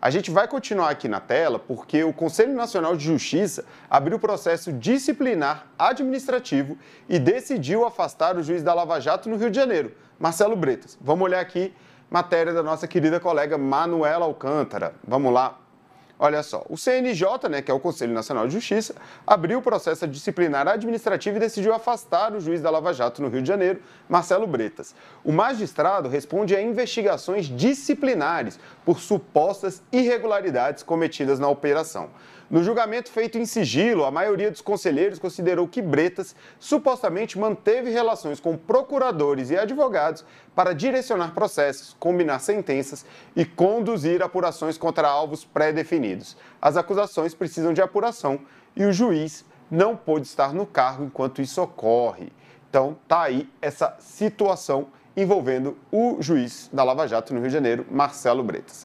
A gente vai continuar aqui na tela porque o Conselho Nacional de Justiça abriu processo disciplinar administrativo e decidiu afastar o juiz da Lava Jato no Rio de Janeiro, Marcelo Bretas. Vamos olhar aqui matéria da nossa querida colega Manuela Alcântara. Vamos lá Olha só, o CNJ, né, que é o Conselho Nacional de Justiça, abriu o processo disciplinar administrativo e decidiu afastar o juiz da Lava Jato no Rio de Janeiro, Marcelo Bretas. O magistrado responde a investigações disciplinares por supostas irregularidades cometidas na operação. No julgamento feito em sigilo, a maioria dos conselheiros considerou que Bretas supostamente manteve relações com procuradores e advogados para direcionar processos, combinar sentenças e conduzir apurações contra alvos pré-definidos. Unidos. As acusações precisam de apuração e o juiz não pôde estar no cargo enquanto isso ocorre. Então, tá aí essa situação envolvendo o juiz da Lava Jato no Rio de Janeiro, Marcelo Bretas.